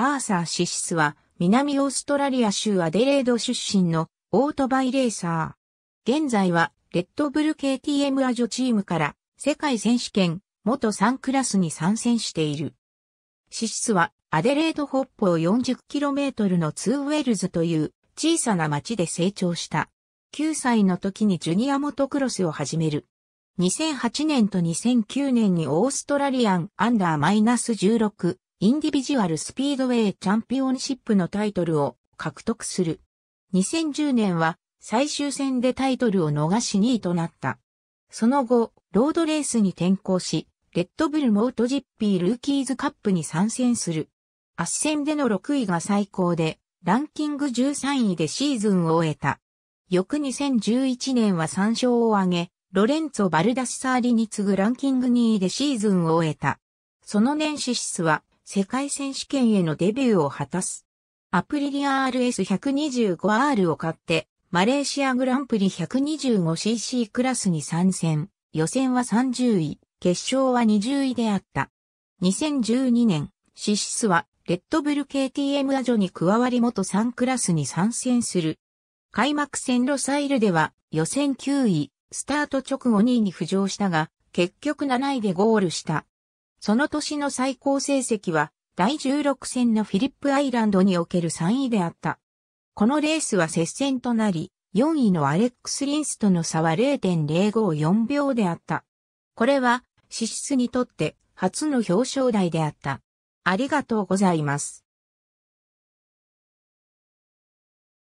アーサー・シシスは、南オーストラリア州アデレード出身のオートバイレーサー。現在は、レッドブル KTM アジョチームから世界選手権元3クラスに参戦している。シシスはアデレード北方 40km のツーウェルズという小さな町で成長した。9歳の時にジュニアモトクロスを始める。2008年と2009年にオーストラリアンアンダーマイナス16インディビジュアルスピードウェイチャンピオンシップのタイトルを獲得する。2010年は最終戦でタイトルを逃し2位となった。その後、ロードレースに転向し、レッドブルモートジッピールーキーズカップに参戦する。圧戦での6位が最高で、ランキング13位でシーズンを終えた。翌2011年は3勝を挙げ、ロレンツォ・バルダス・サーリに次ぐランキング2位でシーズンを終えた。その年支出は世界選手権へのデビューを果たす。アプリリア RS125R を買って、マレーシアグランプリ 125cc クラスに参戦。予選は30位、決勝は20位であった。2012年、シシスは、レッドブル KTM アジョに加わり元3クラスに参戦する。開幕戦ロサイルでは、予選9位、スタート直後2位に浮上したが、結局7位でゴールした。その年の最高成績は、第16戦のフィリップアイランドにおける3位であった。このレースは接戦となり、4位のアレックス・リンスとの差は0.054秒であった。これは、資質にとって初の表彰台であった。ありがとうございます。